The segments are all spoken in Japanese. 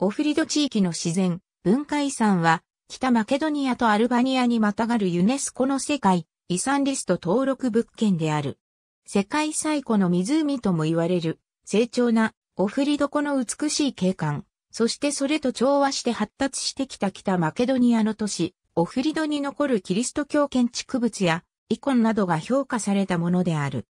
オフリド地域の自然、文化遺産は、北マケドニアとアルバニアにまたがるユネスコの世界遺産リスト登録物件である。世界最古の湖とも言われる、成長なオフリド湖の美しい景観、そしてそれと調和して発達してきた北マケドニアの都市、オフリドに残るキリスト教建築物やイコンなどが評価されたものである。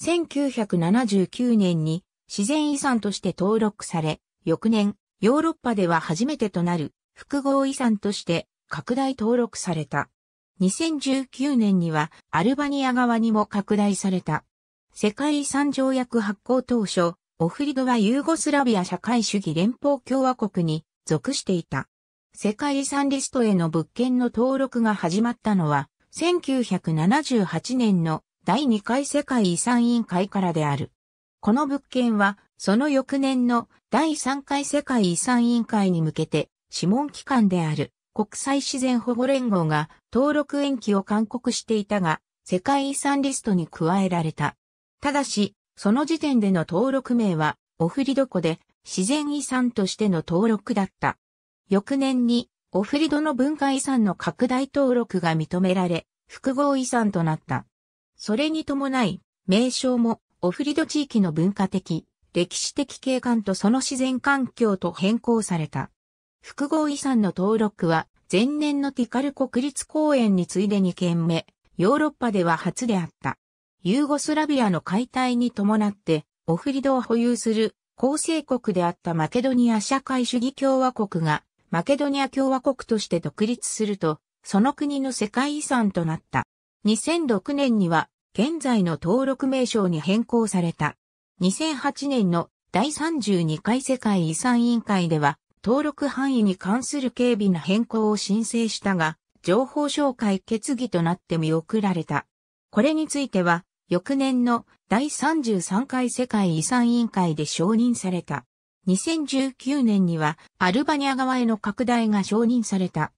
1979年に自然遺産として登録され、翌年、ヨーロッパでは初めてとなる複合遺産として拡大登録された。2019年にはアルバニア側にも拡大された。世界遺産条約発行当初、オフリドはユーゴスラビア社会主義連邦共和国に属していた。世界遺産リストへの物件の登録が始まったのは、1978年の第2回世界遺産委員会からである。この物件はその翌年の第3回世界遺産委員会に向けて、諮問機関である国際自然保護連合が登録延期を勧告していたが、世界遺産リストに加えられた。ただし、その時点での登録名は、オフリド湖で自然遺産としての登録だった。翌年に、オフリドの文化遺産の拡大登録が認められ、複合遺産となった。それに伴い、名称もオフリド地域の文化的、歴史的景観とその自然環境と変更された。複合遺産の登録は、前年のティカル国立公園に次いで2件目、ヨーロッパでは初であった。ユーゴスラビアの解体に伴って、オフリドを保有する、構成国であったマケドニア社会主義共和国が、マケドニア共和国として独立すると、その国の世界遺産となった。2006年には、現在の登録名称に変更された。2008年の第32回世界遺産委員会では、登録範囲に関する警備な変更を申請したが、情報紹介決議となって見送られた。これについては、翌年の第33回世界遺産委員会で承認された。2019年にはアルバニア側への拡大が承認された。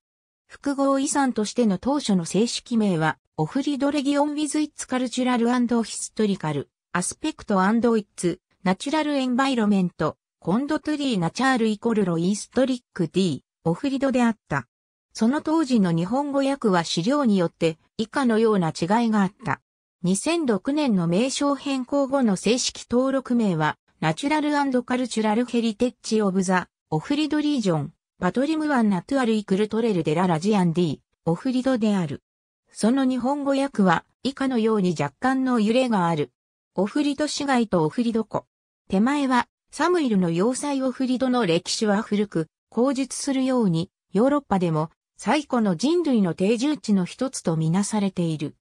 複合遺産としての当初の正式名は、オフリドレギオン・ウィズ・イッツ・カルチュラル・ヒストリカル。アスペクトイッツ、ナチュラルエンバイロメント、コンドトゥリーナチャールイコルロイーストリック D、オフリドであった。その当時の日本語訳は資料によって以下のような違いがあった。2006年の名称変更後の正式登録名は、ナチュラルカルチュラルヘリテッチオブザ、オフリドリージョン、パトリムワンナトゥアルイクルトレルデララジアンディ、オフリドである。その日本語訳は以下のように若干の揺れがある。オフリド市街とオフリド湖。手前は、サムイルの要塞オフリドの歴史は古く、口述するように、ヨーロッパでも、最古の人類の定住地の一つとみなされている。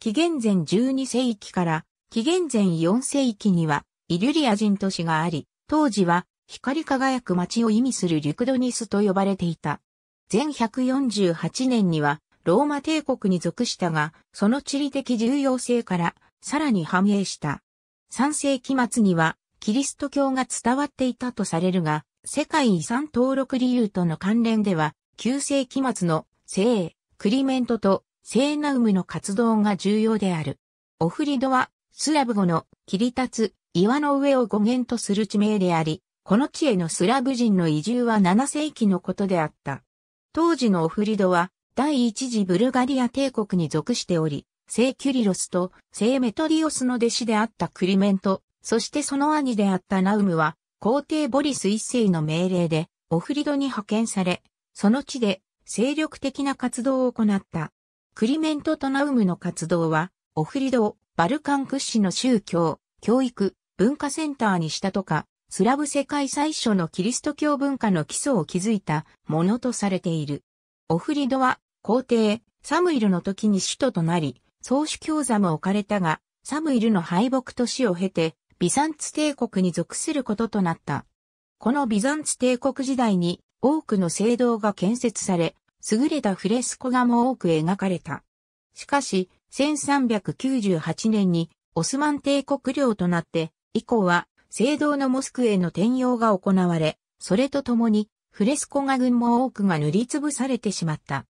紀元前12世紀から、紀元前4世紀には、イリュリア人都市があり、当時は、光り輝く街を意味するリュクドニスと呼ばれていた。全148年には、ローマ帝国に属したが、その地理的重要性から、さらに繁栄した。3世紀末には、キリスト教が伝わっていたとされるが、世界遺産登録理由との関連では、9世紀末の聖、クリメントと聖ナウムの活動が重要である。オフリドは、スラブ語の切り立つ岩の上を語源とする地名であり、この地へのスラブ人の移住は7世紀のことであった。当時のオフリドは、第一次ブルガリア帝国に属しており、聖キュリロスと聖メトリオスの弟子であったクリメント、そしてその兄であったナウムは、皇帝ボリス一世の命令で、オフリドに派遣され、その地で精力的な活動を行った。クリメントとナウムの活動は、オフリドをバルカン屈指の宗教、教育、文化センターにしたとか、スラブ世界最初のキリスト教文化の基礎を築いたものとされている。オフリドは皇帝、サムイルの時に首都となり、総主教座も置かれたが、サムイルの敗北と死を経て、ビザンツ帝国に属することとなった。このビザンツ帝国時代に多くの聖堂が建設され、優れたフレスコ画も多く描かれた。しかし、1398年にオスマン帝国領となって、以降は聖堂のモスクへの転用が行われ、それとともにフレスコ画群も多くが塗りつぶされてしまった。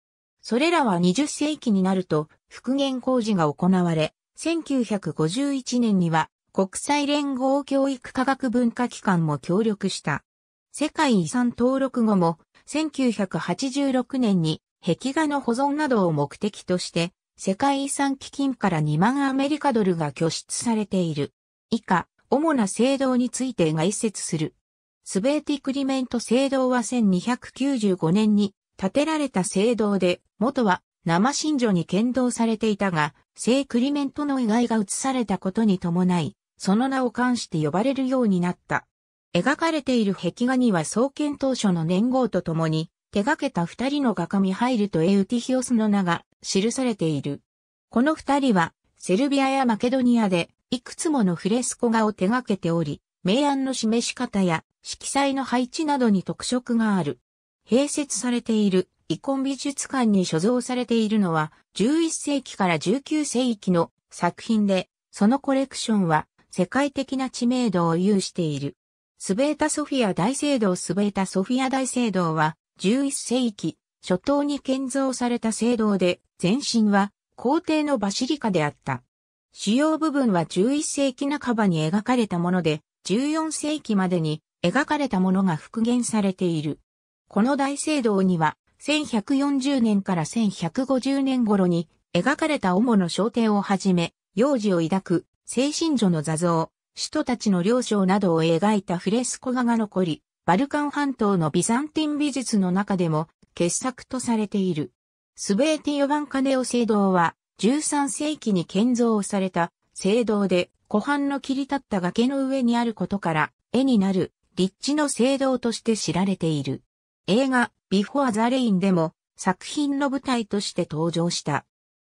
それらは20世紀になると復元工事が行われ、1951年には国際連合教育科学文化機関も協力した。世界遺産登録後も1986年に壁画の保存などを目的として世界遺産基金から2万アメリカドルが拠出されている。以下、主な制度について概説する。スベーティクリメント制度は1295年に建てられた聖堂で、元は生信女に剣道されていたが、聖クリメントの意外が移されたことに伴い、その名を冠して呼ばれるようになった。描かれている壁画には創建当初の年号とともに、手掛けた二人の画家ミハイルとエウティヒオスの名が記されている。この二人は、セルビアやマケドニアで、いくつものフレスコ画を手掛けており、明暗の示し方や色彩の配置などに特色がある。併設されている遺恨美術館に所蔵されているのは11世紀から19世紀の作品で、そのコレクションは世界的な知名度を有している。スベータソフィア大聖堂スベータソフィア大聖堂は11世紀初頭に建造された聖堂で前身は皇帝のバシリカであった。主要部分は11世紀半ばに描かれたもので14世紀までに描かれたものが復元されている。この大聖堂には、1140年から1150年頃に描かれた主の商店をはじめ、幼児を抱く、精神女の座像、使徒たちの領章などを描いたフレスコ画が残り、バルカン半島のビザンティン美術の中でも傑作とされている。スベーティ・ヨバンカネオ聖堂は、13世紀に建造された聖堂で、湖畔の切り立った崖の上にあることから、絵になる、立地の聖堂として知られている。映画ビフォアザレインでも作品の舞台として登場した。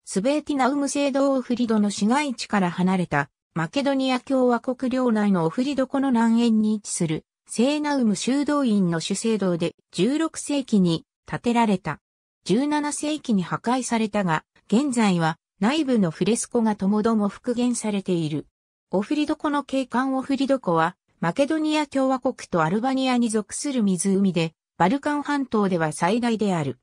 スベーティナウム聖堂オフリドの市街地から離れたマケドニア共和国領内のオフリド湖の南縁に位置するセーナウム修道院の主聖堂で16世紀に建てられた。17世紀に破壊されたが、現在は内部のフレスコがともども復元されている。オフリド湖の景観オフリド湖はマケドニア共和国とアルバニアに属する湖でバルカン半島では最大である。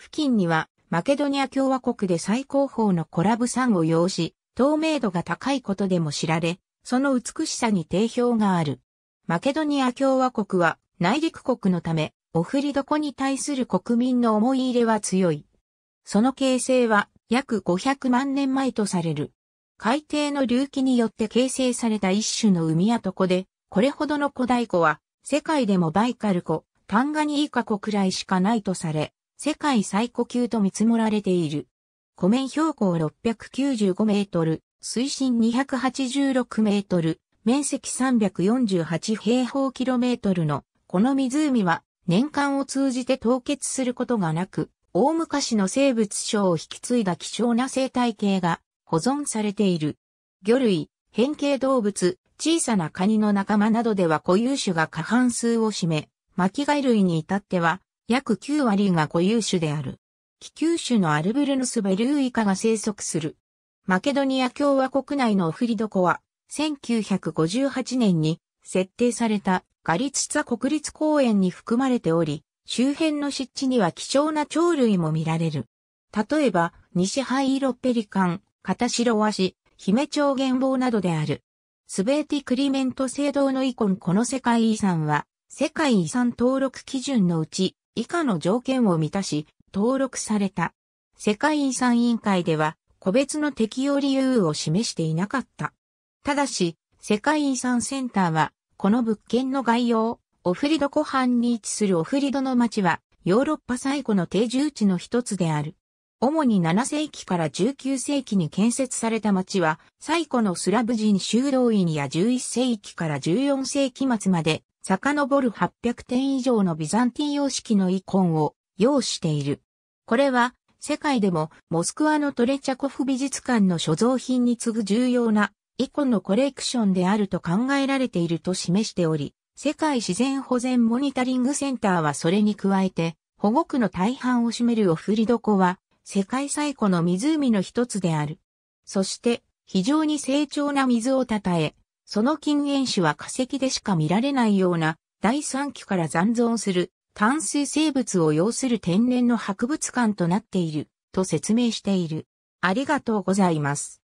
付近には、マケドニア共和国で最高峰のコラブ山を要し、透明度が高いことでも知られ、その美しさに定評がある。マケドニア共和国は内陸国のため、オフリ床に対する国民の思い入れは強い。その形成は約500万年前とされる。海底の隆起によって形成された一種の海跡湖で、これほどの古代湖は世界でもバイカル湖、タンガニーカ湖くらいしかないとされ、世界最古級と見積もられている。湖面標高695メートル、水深286メートル、面積348平方キロメートルの、この湖は年間を通じて凍結することがなく、大昔の生物章を引き継いだ希少な生態系が保存されている。魚類、変形動物、小さなカニの仲間などでは固有種が過半数を占め、巻貝類に至っては、約9割が固有種である。気球種のアルブルヌスベルーイカが生息する。マケドニア共和国内のオフリドコは、1958年に設定されたガリツツァ国立公園に含まれており、周辺の湿地には貴重な鳥類も見られる。例えば、西灰色ペリカン、カタシロワシ、ヒメチョウゲンボウなどである。スベーティクリメント聖堂のイコンこの世界遺産は、世界遺産登録基準のうち以下の条件を満たし登録された。世界遺産委員会では個別の適用理由を示していなかった。ただし、世界遺産センターはこの物件の概要、オフリド湖畔に位置するオフリドの町はヨーロッパ最古の定住地の一つである。主に7世紀から19世紀に建設された町は、最古のスラブ人修道院や11世紀から14世紀末まで遡る800点以上のビザンティン様式のイコンを用している。これは世界でもモスクワのトレチャコフ美術館の所蔵品に次ぐ重要なイコンのコレクションであると考えられていると示しており、世界自然保全モニタリングセンターはそれに加えて、保護区の大半を占めるオフリドコは、世界最古の湖の一つである。そして、非常に成長な水をたたえ、その近縁種は化石でしか見られないような第三期から残存する淡水生物を要する天然の博物館となっていると説明している。ありがとうございます。